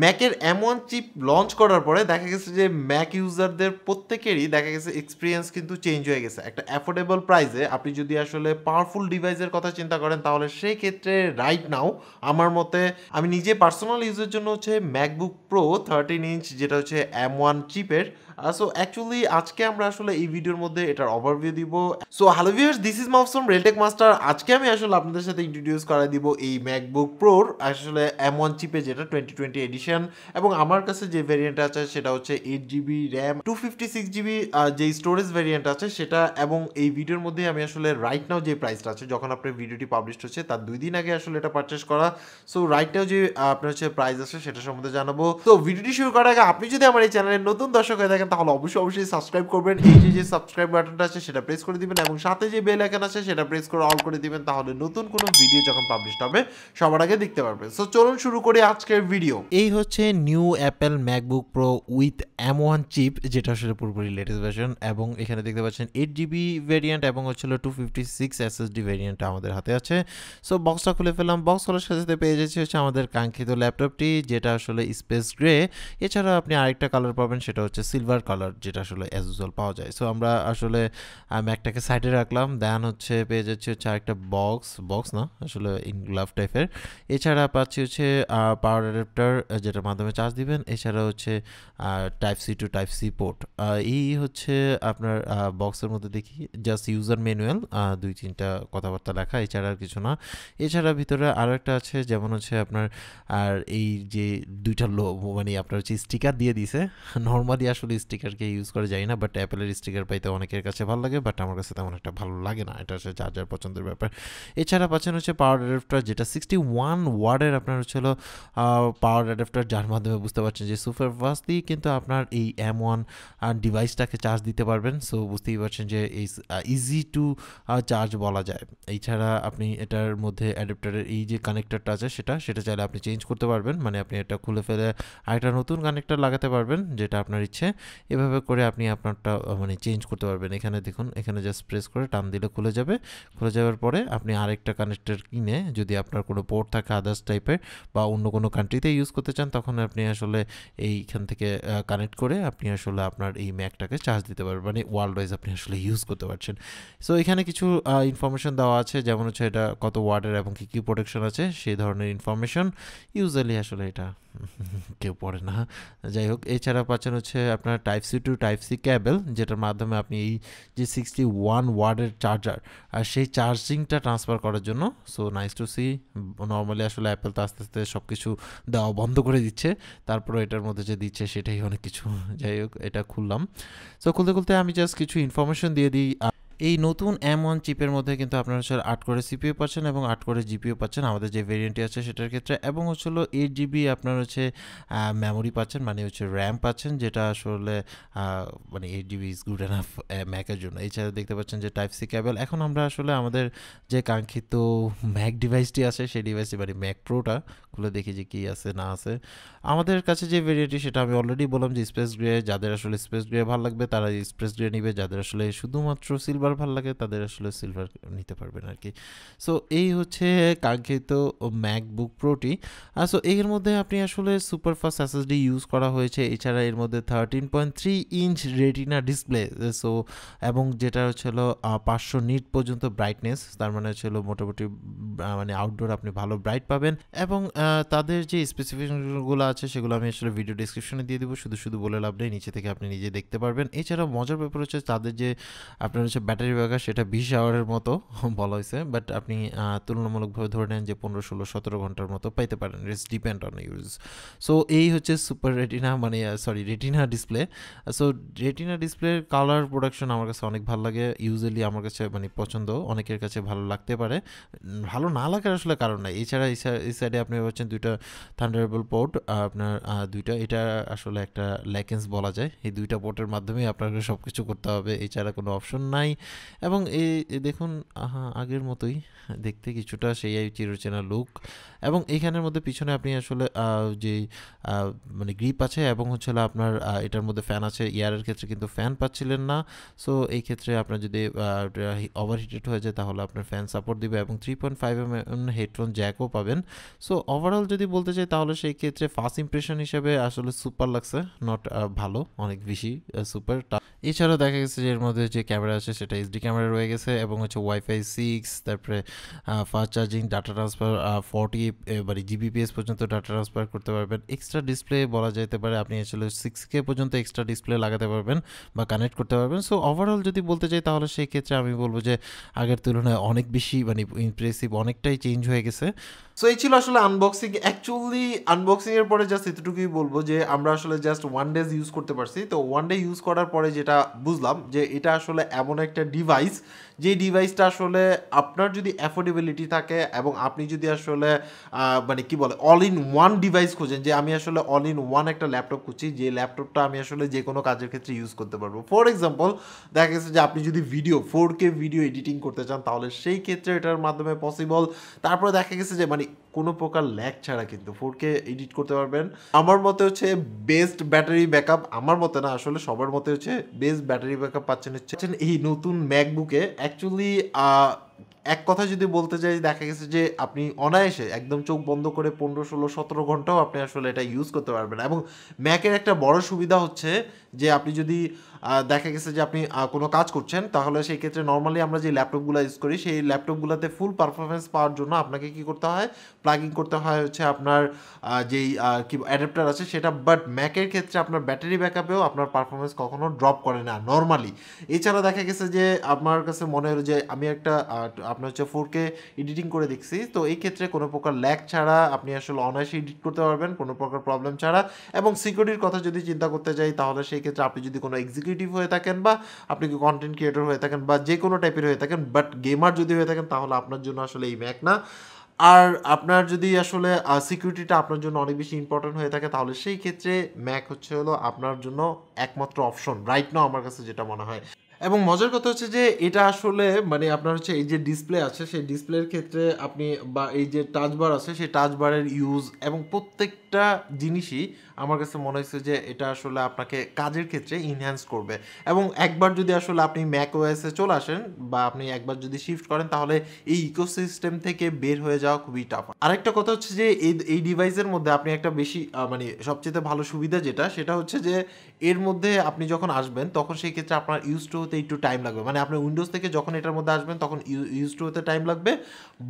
ম্যাকের M one chip launch করার পরে দেখা গেছে যে ম্যাক ইউজারদের প্রত্যেকেরই দেখা গেছে এক্সপিরিয়েন্স কিন্তু চেঞ্জ হয়ে গেছে একটা অ্যাফোর্ডেবল প্রাইসে আপনি যদি আসলে পাওয়ারফুল ডিভাইসের কথা চিন্তা করেন তাহলে সেই ক্ষেত্রে রাইট নাও আমার মতে আমি নিজে পার্সোনাল ইউজের জন্য হচ্ছে ম্যাকবুক প্রো থার্টিন ইঞ্চ যেটা হচ্ছে এম ওয়ান চিপের সো অ্যাকচুয়ালি আজকে আমরা আসলে এই ভিডিওর মধ্যে এটার ওভারভিউ দিব so hello viewers this is Mafsum Reltech master আজকে আমি আসলে আপনাদের সাথে ইন্ট্রোডিউস করা দিব এই ম্যাকবুক প্রোর আসলে এম ওয়ান চিপে যেটা টোয়েন্টি টোয়েন্টি এডিশন এবং আমার কাছে যে ভেরিয়েন্ট আছে সেটা হচ্ছে eight GB RAM two fifty six GB যে স্টোরেজ ভেরিয়েন্ট আছে সেটা এবং এই ভিডিওর মধ্যে আমি আসলে রাইট নাও যে প্রাইসটা আছে যখন আপনার ভিডিওটি পাবলিশ হচ্ছে তার দুই দিন আগে আসলে এটা পারচেস করা সো রাইট নাও যে আপনার হচ্ছে প্রাইস আছে সেটা সম্বন্ধে জানাবো তো ভিডিওটি শুরু করার আগে আপনি যদি আমার এই চ্যানেলের নতুন দর্শক হয়ে থাকেন থাকেন তাহলে অবশ্যই অবশ্যই সাবস্ক্রাইব করবেন এই যে যে সাবস্ক্রাইব বাটনটা আছে সেটা প্রেস করে দিবেন এবং সাথে যে বেল আইকন আছে সেটা প্রেস করে অল করে দিবেন তাহলে নতুন কোনো ভিডিও যখন পাবলিশ হবে সবার আগে দেখতে পারবেন সো চলুন শুরু করি আজকের ভিডিও এই হচ্ছে new Apple MacBook Pro with M one chip যেটা আসলে পুরোপুরি লেটেস্ট ভার্সন এবং এখানে দেখতে পাচ্ছেন এইট জিবি ভেরিয়েন্ট এবং হচ্ছে টু ফিফটি সিক্স এসএসডি ভেরিয়েন্টটা আমাদের হাতে আছে সো বক্সটা খুলে ফেললাম বক্স খোলার সাথে সাথে পেয়ে যাচ্ছি হচ্ছে আমাদের কাঙ্ক্ষিত ল্যাপটপটি যেটা আসলে স্পেস গ্রে এছাড়া আপনি আরেকটা কালার পাবেন সেটা হচ্ছে সিলভার সিলভার কালার যেটা আসলে অ্যাজ পাওয়া যায় সো আমরা আসলে ম্যাকটাকে সাইডে রাখলাম দেন হচ্ছে পেয়ে যাচ্ছে হচ্ছে আরেকটা বক্স বক্স না আসলে ইনগ্লাভ টাইপের এছাড়া পাচ্ছি হচ্ছে পাওয়ার অ্যাডাপ্টার যেটার মাধ্যমে চার্জ দিবেন এছাড়া হচ্ছে type C to type C port এই হচ্ছে আপনার বক্সের মধ্যে দেখি জাস্ট ইউজার ম্যানুয়াল দুই তিনটা কথাবার্তা লেখা এছাড়া আর কিছু না এছাড়া ভিতরে আরও একটা আছে যেমন হচ্ছে আপনার আর এই যে দুইটা লো মানে আপনার হচ্ছে স্টিকার দিয়ে দিছে নর্মালি আসলে স্টিকারকে ইউজ করে যাই না বাট অ্যাপেলের স্টিকার পাইতে অনেকের কাছে ভালো লাগে বাট আমার কাছে তেমন একটা ভালো লাগে না এটা হচ্ছে চার্জার পছন্দের ব্যাপার এছাড়া পাচ্ছেন হচ্ছে পাওয়ার অ্যাডাপ্টার যেটা সিক্সটি ওয়ান ওয়ার্ডের আপনার হচ্ছিল পাওয়ার অ্যাডাপ্টার যার মাধ্যমে বুঝতে পারছেন যে সুপার দিয়ে কিন্তু আপনার এই এম ওয়ান ডিভাইসটাকে চার্জ দিতে পারবেন সো বুঝতেই পারছেন যে এই ইজি টু চার্জ বলা যায় এছাড়া আপনি এটার মধ্যে অ্যাডাপ্টারের এই যে কানেক্টারটা আছে সেটা সেটা চাইলে আপনি চেঞ্জ করতে পারবেন মানে আপনি এটা খুলে ফেলে আরেকটা নতুন কানেক্টার লাগাতে পারবেন যেটা আপনার ইচ্ছে এভাবে করে আপনি আপনারটা মানে চেঞ্জ করতে পারবেন এখানে দেখুন এখানে জাস্ট প্রেস করে টান দিলে খুলে যাবে খুলে যাওয়ার পরে আপনি আরেকটা কানেক্টার কিনে যদি আপনার কোনো পোর্ট থাকে আদার্স টাইপের বা অন্য কোনো কান্ট্রিতে ইউজ করতে চান তখন আপনি আসলে এইখান থেকে কানেক্ট করে আপনি আসলে আপনার এই ম্যাকটাকে চার্জ দিতে পারবেন মানে ওয়ার্ল্ড ওয়াইজ আপনি আসলে ইউজ করতে পারছেন সো এখানে কিছু ইনফরমেশন দেওয়া আছে যেমন হচ্ছে এটা কত ওয়ার্ডের এবং কী কী প্রোটেকশন আছে সেই ধরনের ইনফরমেশন ইউজুয়ালি আসলে এটা কেউ পড়ে না যাই হোক এছাড়া পাচ্ছেন হচ্ছে আপনার type C to type C cable যেটার মাধ্যমে আপনি এই যে সিক্সটি ওয়ান ওয়ার্ডের চার্জার আর সেই চার্জিংটা ট্রান্সফার করার জন্য so nice to see normally আসলে অ্যাপেল তো আস্তে আস্তে সব কিছু দেওয়া বন্ধ করে দিচ্ছে তারপরে এটার মধ্যে যে দিচ্ছে সেটাই অনেক কিছু যাই হোক এটা খুললাম সো খুলতে খুলতে আমি জাস্ট কিছু ইনফরমেশন দিয়ে দিই এই নতুন এম ওয়ান চিপের মধ্যে কিন্তু আপনারা হচ্ছে আট করে সিপিও পাচ্ছেন এবং আট করে জিপিও পাচ্ছেন আমাদের যে ভেরিয়েন্টটি আছে সেটার ক্ষেত্রে এবং হচ্ছে হলো এইট জিবি আপনার হচ্ছে মেমোরি পাচ্ছেন মানে হচ্ছে র্যাম পাচ্ছেন যেটা আসলে মানে eight GB is good enough ম্যাকের জন্য এছাড়া দেখতে পাচ্ছেন যে টাইপ সি ক্যাবেল এখন আমরা আসলে আমাদের যে কাঙ্ক্ষিত ম্যাক ডিভাইসটি আছে সেই ডিভাইসটি মানে ম্যাক প্রোটা খুলে দেখি যে কী আছে না আছে আমাদের কাছে যে ভেরিয়েন্টটি সেটা আমি অলরেডি বললাম যে স্পেস গ্রে যাদের আসলে স্পেস গ্রে ভালো লাগবে তারা স্পেস গ্রে নিবে যাদের আসলে শুধুমাত্র সিলভার সিলভার ভালো লাগে তাদের আসলে সিলভার নিতে পারবেন আর কি সো এই হচ্ছে কাঙ্ক্ষিত ম্যাকবুক প্রোটি আর সো এর মধ্যে আপনি আসলে সুপার ফাস্ট এসএসডি ইউজ করা হয়েছে এছাড়া এর মধ্যে thirteen point three inch retina display so এবং যেটা ছিল পাঁচশো নিট পর্যন্ত ব্রাইটনেস তার মানে ছিল মোটামুটি মানে আউটডোর আপনি ভালো ব্রাইট পাবেন এবং তাদের যে স্পেসিফিকেশনগুলো আছে সেগুলো আমি আসলে ভিডিও ডিসক্রিপশনে দিয়ে দেবো শুধু শুধু বলে লাভ নেই নিচে থেকে আপনি নিজে দেখতে পারবেন এছাড়া মজার ব্যাপার হচ্ছে তাদের যে আপনার হচ্ছে ব্যাটারি ব্যাকআপ সেটা বিশ আওয়ারের মতো বলা হয়েছে বাট আপনি তুলনামূলকভাবে ধরে নেন যে পনেরো ষোলো সতেরো ঘন্টার মতো পাইতে পারেন it's depend on use so এই হচ্ছে সুপার রেটিনা মানে sorry retina display so retina ডিসপ্লের কালার প্রোডাকশন আমার কাছে অনেক ভালো লাগে ইউজুয়ালি আমার কাছে মানে পছন্দ অনেকের কাছে ভালো লাগতে পারে ভালো না লাগার আসলে কারণ নাই এছাড়া এই সাইডে আপনি পাচ্ছেন দুইটা থান্ডারেবল পোর্ট আপনার দুইটা এটা আসলে একটা ল্যাকেন্স বলা যায় এই দুইটা পোর্টের মাধ্যমে আপনাকে সব কিছু করতে হবে এছাড়া কোনো অপশন নাই এবং এই দেখুন আগের মতোই দেখতে কিছুটা সেই চিরচেনা লুক এবং এইখানের মধ্যে পিছনে আপনি আসলে যে মানে গ্রিপ আছে এবং হচ্ছে আপনার এটার মধ্যে ফ্যান আছে ইয়ারের e ক্ষেত্রে কিন্তু ফ্যান পাচ্ছিলেন না সো এই ক্ষেত্রে আপনার যদি ওভারহিটেড হয়ে যায় তাহলে আপনার ফ্যান সাপোর্ট দিবে এবং three point five M headphone জ্যাকও পাবেন সো ওভারঅল যদি বলতে চাই তাহলে সেই ক্ষেত্রে ফার্স্ট ইমপ্রেশন হিসেবে আসলে সুপার লাগছে নট ভালো অনেক বেশি সুপার এছাড়াও দেখা গেছে যে এর মধ্যে যে ক্যামেরা আছে সেটা এইচডি ক্যামেরা রয়ে গেছে এবং হচ্ছে ওয়াইফাই সিক্স তারপরে fast charging data transfer forty মানে জিবিপিএস পর্যন্ত ডাটা ট্রান্সফার করতে পারবেন এক্সট্রা ডিসপ্লে বলা যেতে পারে আপনি আসলে সিক্স কে পর্যন্ত এক্সট্রা ডিসপ্লে লাগাতে পারবেন বা কানেক্ট করতে পারবেন সো ওভারঅল যদি বলতে চাই তাহলে সেই ক্ষেত্রে আমি বলবো যে আগের তুলনায় অনেক বেশি মানে ইমপ্রেসিভ অনেকটাই চেঞ্জ হয়ে গেছে সো এই ছিল আসলে আনবক্সিং অ্যাকচুয়ালি আনবক্সিংয়ের পরে জাস্ট এতটুকুই বলবো যে আমরা আসলে জাস্ট ওয়ান ডেজ ইউজ করতে পারছি তো ওয়ান ডে ইউজ করার পরে যেটা যেটা বুঝলাম যে এটা আসলে এমন একটা ডিভাইস যে ডিভাইসটা আসলে আপনার যদি অ্যাফোর্ডেবিলিটি থাকে এবং আপনি যদি আসলে মানে কি বলে অল ইন ওয়ান ডিভাইস খুঁজেন যে আমি আসলে অল ইন ওয়ান একটা ল্যাপটপ খুঁজছি যে ল্যাপটপটা আমি আসলে যে কোনো কাজের ক্ষেত্রে ইউজ করতে পারবো ফর এক্সাম্পল দেখা গেছে যে আপনি যদি video four K video editing করতে চান তাহলে সেই ক্ষেত্রে এটার মাধ্যমে পসিবল তারপরে দেখা গেছে যে মানে কোনো প্রকার ল্যাক ছাড়া কিন্তু ফোর কে এডিট করতে পারবেন আমার মতে হচ্ছে বেস্ট ব্যাটারি ব্যাকআপ আমার মতে না আসলে সবার মতে হচ্ছে বেস্ট ব্যাটারি ব্যাকআপ পাচ্ছেন হচ্ছে এই নতুন ম্যাকবুকে এক অ্যাকচুয়ালি এক কথা যদি বলতে চাই দেখা গেছে যে আপনি অনায়াসে একদম চোখ বন্ধ করে পনেরো ষোলো সতেরো ঘন্টাও আপনি আসলে এটা ইউজ করতে পারবেন এবং ম্যাকের একটা বড় সুবিধা হচ্ছে যে আপনি যদি দেখা গেছে যে আপনি কোনো কাজ করছেন তাহলে সেই ক্ষেত্রে নর্মালি আমরা যে ল্যাপটপগুলো ইউজ করি সেই ল্যাপটপগুলোতে ফুল পারফরমেন্স পাওয়ার জন্য আপনাকে কি করতে হয় প্লাগিং করতে হয় হচ্ছে আপনার যেই কি অ্যাডাপ্টার আছে সেটা বাট ম্যাকের ক্ষেত্রে আপনার ব্যাটারি ব্যাকআপেও আপনার পারফরমেন্স কখনো ড্রপ করে না নর্মালি এছাড়া দেখা গেছে যে আমার কাছে মনে হলো যে আমি একটা আপনার হচ্ছে ফোর কে এডিটিং করে দেখছি তো এই ক্ষেত্রে কোনো প্রকার ল্যাক ছাড়া আপনি আসলে অনায়াসে এডিট করতে পারবেন কোনো প্রকার প্রবলেম ছাড়া এবং সিকিউরিটির কথা যদি চিন্তা করতে যাই তাহলে সেই ক্ষেত্রে আপনি যদি কোনো এক্সিকিউ এক্সিকিউটিভ হয়ে থাকেন বা আপনি কি কন্টেন্ট ক্রিয়েটর হয়ে থাকেন বা যে কোনো টাইপের হয়ে থাকেন বাট গেমার যদি হয়ে থাকেন তাহলে আপনার জন্য আসলে এই ম্যাক না আর আপনার যদি আসলে সিকিউরিটিটা আপনার জন্য অনেক বেশি ইম্পর্টেন্ট হয়ে থাকে তাহলে সেই ক্ষেত্রে ম্যাক হচ্ছে হলো আপনার জন্য একমাত্র অপশন রাইট নাও আমার কাছে যেটা মনে হয় এবং মজার কথা হচ্ছে যে এটা আসলে মানে আপনার হচ্ছে এই যে ডিসপ্লে আছে সেই ডিসপ্লের ক্ষেত্রে আপনি বা এই যে টাচবার আছে সেই টাচবারের ইউজ এবং প্রত্যেকটা জিনিসই আমার কাছে মনে হয়েছে যে এটা আসলে আপনাকে কাজের ক্ষেত্রে ইনহ্যান্স করবে এবং একবার যদি আসলে আপনি ম্যাক ওয়েসে চলে আসেন বা আপনি একবার যদি শিফট করেন তাহলে এই ইকোসিস্টেম থেকে বের হয়ে যাওয়া খুবই টাফ আরেকটা কথা হচ্ছে যে এই এই ডিভাইসের মধ্যে আপনি একটা বেশি মানে সবচেয়ে ভালো সুবিধা যেটা সেটা হচ্ছে যে এর মধ্যে আপনি যখন আসবেন তখন সেই ক্ষেত্রে আপনার ইউজ টু হতে একটু টাইম লাগবে মানে আপনি উইন্ডোজ থেকে যখন এটার মধ্যে আসবেন তখন ইউজ টু হতে টাইম লাগবে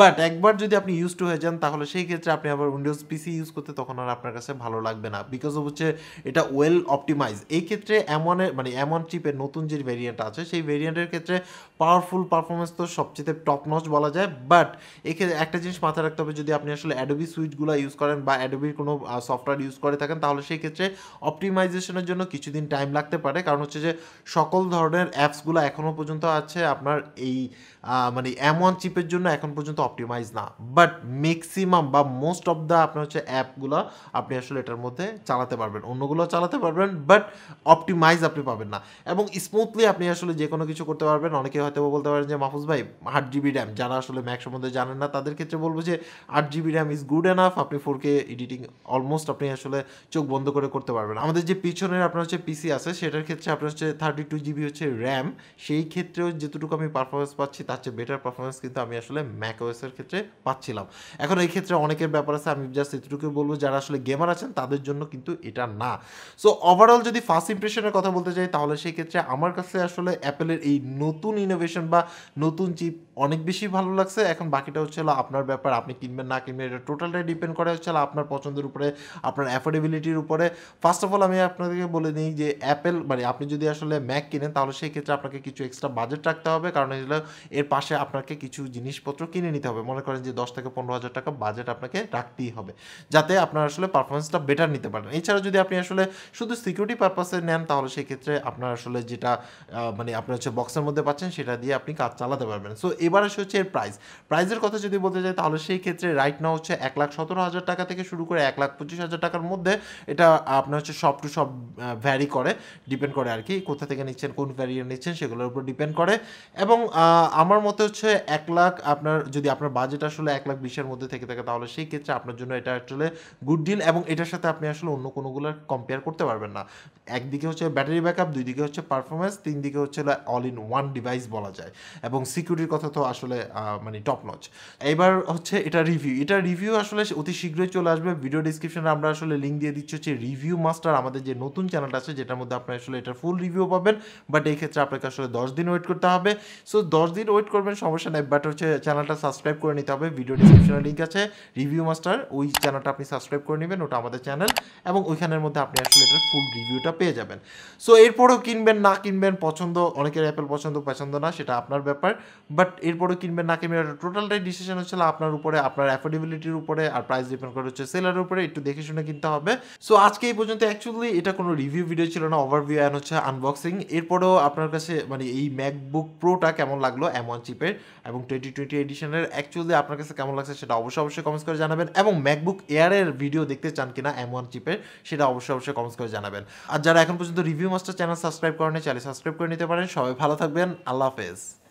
বাট একবার যদি আপনি ইউজ টু হয়ে যান তাহলে সেই ক্ষেত্রে আপনি আবার উইন্ডোজ পিসি ইউজ করতে তখন আর আপনার কাছে ভালো লাগবে না বিকজ অফ হচ্ছে এটা ওয়েল অপটিমাইজ এই ক্ষেত্রে এমনের মানে এমন চিপের নতুন যে ভেরিয়েন্ট আছে সেই ভেরিয়েন্টের ক্ষেত্রে পাওয়ারফুল পারফরমেন্স তো সবচেয়ে টপ নচ বলা যায় বাট এক্ষেত্রে একটা জিনিস মাথায় রাখতে হবে যদি আপনি আসলে অ্যাডোবি সুইচগুলো ইউজ করেন বা অ্যাডোবির কোনো সফটওয়্যার ইউজ করে থাকেন তাহলে সেই ক্ষেত্রে অপটিমাইজেশনের জন্য কিছুদিন টাইম লাগতে পারে কারণ হচ্ছে যে সকল ধরনের অ্যাপসগুলো এখনও পর্যন্ত আছে আপনার এই মানে এমন ওয়ান চিপের জন্য এখন পর্যন্ত অপটিমাইজ না বাট ম্যাক্সিমাম বা মোস্ট অফ দ্য আপনার হচ্ছে অ্যাপগুলো আপনি আসলে এটার মধ্যে চালাতে পারবেন অন্যগুলো চালাতে পারবেন বাট অপটিমাইজ আপনি পাবেন না এবং স্মুথলি আপনি আসলে যে কোনো কিছু করতে পারবেন অনেকে হয়তো বলতে পারেন যে মাহফুজ ভাই আট জিবি র্যাম যারা আসলে ম্যাক সম্বন্ধে জানেন না তাদের ক্ষেত্রে বলবো যে আট GB RAM is good enough আপনি ফোর কে এডিটিং অলমোস্ট আপনি আসলে চোখ বন্ধ করে করতে পারবেন আমাদের যে পিছনের আপনার হচ্ছে পিসি আছে সেটার ক্ষেত্রে আপনার হচ্ছে থার্টি টু জিবি হচ্ছে র্যাম সেই ক্ষেত্রেও যেটুকু আমি পারফরমেন্স পাচ্ছি তা তার চেয়ে বেটার পারফরমেন্স কিন্তু আমি আসলে ম্যাকওয়েসের ক্ষেত্রে পাচ্ছিলাম এখন এই ক্ষেত্রে অনেকের ব্যাপার আছে আমি জাস্ট এতটুকু বলবো যারা আসলে গেমার আছেন তাদের জন্য কিন্তু এটা না সো ওভারঅল যদি ফার্স্ট ইমপ্রেশনের কথা বলতে চাই তাহলে সেই ক্ষেত্রে আমার কাছে আসলে অ্যাপেলের এই নতুন ইনোভেশন বা নতুন চিপ অনেক বেশি ভালো লাগছে এখন বাকিটা হচ্ছে আপনার ব্যাপার আপনি কিনবেন না কিনবেন এটা টোটালটাই ডিপেন্ড করে হচ্ছে আপনার পছন্দের উপরে আপনার অ্যাফোর্ডেবিলিটির উপরে ফার্স্ট অফ অল আমি আপনাদেরকে বলে নিই যে অ্যাপেল মানে আপনি যদি আসলে ম্যাক কিনেন তাহলে সেই ক্ষেত্রে আপনাকে কিছু এক্সট্রা বাজেট রাখতে হবে কারণ এগুলো এর এর পাশে আপনাকে কিছু জিনিসপত্র কিনে নিতে হবে মনে করেন যে দশ থেকে পনেরো হাজার টাকা বাজেট আপনাকে রাখতেই হবে যাতে আপনার আসলে পারফরমেন্সটা বেটার নিতে পারেন এছাড়া যদি আপনি আসলে শুধু সিকিউরিটি পারপাসে নেন তাহলে সেক্ষেত্রে আপনার আসলে যেটা মানে আপনার হচ্ছে বক্সের মধ্যে পাচ্ছেন সেটা দিয়ে আপনি কাজ চালাতে পারবেন সো এবার আসে হচ্ছে এর প্রাইস প্রাইজের কথা যদি বলতে যাই তাহলে সেই ক্ষেত্রে রাইট না হচ্ছে এক লাখ সতেরো হাজার টাকা থেকে শুরু করে এক লাখ পঁচিশ হাজার টাকার মধ্যে এটা আপনার হচ্ছে সব টু সব ভ্যারি করে ডিপেন্ড করে আর কি কোথা থেকে নিচ্ছেন কোন ভ্যারিয়েন্ট নিচ্ছেন সেগুলোর উপর ডিপেন্ড করে এবং আমার আমার মতে হচ্ছে এক লাখ আপনার যদি আপনার বাজেট আসলে এক লাখ বিশের মধ্যে থেকে থাকে তাহলে সেই ক্ষেত্রে আপনার জন্য এটা আসলে গুড ডিল এবং এটার সাথে আপনি আসলে অন্য কোনোগুলো কম্পেয়ার করতে পারবেন না একদিকে হচ্ছে ব্যাটারি ব্যাকআপ দুই দিকে হচ্ছে পারফরমেন্স তিন দিকে হচ্ছে অল ইন ওয়ান ডিভাইস বলা যায় এবং সিকিউরিটির কথা তো আসলে মানে টপ নচ এবার হচ্ছে এটা রিভিউ এটা রিভিউ আসলে অতি শীঘ্রই চলে আসবে ভিডিও ডিসক্রিপশনে আমরা আসলে লিঙ্ক দিয়ে দিচ্ছি হচ্ছে রিভিউ মাস্টার আমাদের যে নতুন চ্যানেলটা আছে যেটার মধ্যে আপনি আসলে এটার ফুল রিভিউ পাবেন বাট এই ক্ষেত্রে আপনাকে আসলে দশ দিন ওয়েট করতে হবে সো দশ দিন ওয়েট সাপোর্ট করবেন সমস্যা নেই বাট হচ্ছে চ্যানেলটা সাবস্ক্রাইব করে নিতে হবে ভিডিও ডিসক্রিপশনে লিঙ্ক আছে রিভিউ মাস্টার ওই চ্যানেলটা আপনি সাবস্ক্রাইব করে নেবেন ওটা আমাদের চ্যানেল এবং ওইখানের মধ্যে আপনি আসলে এটার ফুল রিভিউটা পেয়ে যাবেন সো এরপরও কিনবেন না কিনবেন পছন্দ অনেকের অ্যাপেল পছন্দ পছন্দ না সেটা আপনার ব্যাপার বাট এরপরও কিনবেন না কিনবেন এটা টোটালটাই ডিসিশন হচ্ছিল আপনার উপরে আপনার অ্যাফোর্ডেবিলিটির উপরে আর প্রাইস ডিপেন্ড করে হচ্ছে সেলারের উপরে একটু দেখে শুনে কিনতে হবে সো আজকে এই পর্যন্ত অ্যাকচুয়ালি এটা কোনো রিভিউ ভিডিও ছিল না ওভারভিউ অ্যান্ড হচ্ছে আনবক্সিং এরপরও আপনার কাছে মানে এই ম্যাকবুক প্রোটা কেমন লাগলো এম ওয়ান চিপের এবং টোয়েন্টি টোয়েন্টি এডিশনের অ্যাকচুয়ালি আপনার কাছে কেমন লাগছে সেটা অবশ্যই অবশ্যই কমেন্টস করে জানাবেন এবং ম্যাকবুক এয়ারের ভিডিও দেখতে চান কিনা এম ওয়ান চিপের সেটা অবশ্যই অবশ্যই কমেন্টস করে জানাবেন আর যারা এখন পর্যন্ত রিভিউ মাস্টার চ্যানেল সাবস্ক্রাইব করেনি চাইলে সাবস্ক্রাইব করে নিতে পারেন সবাই ভালো থাকবেন আল্লাহ হাফেজ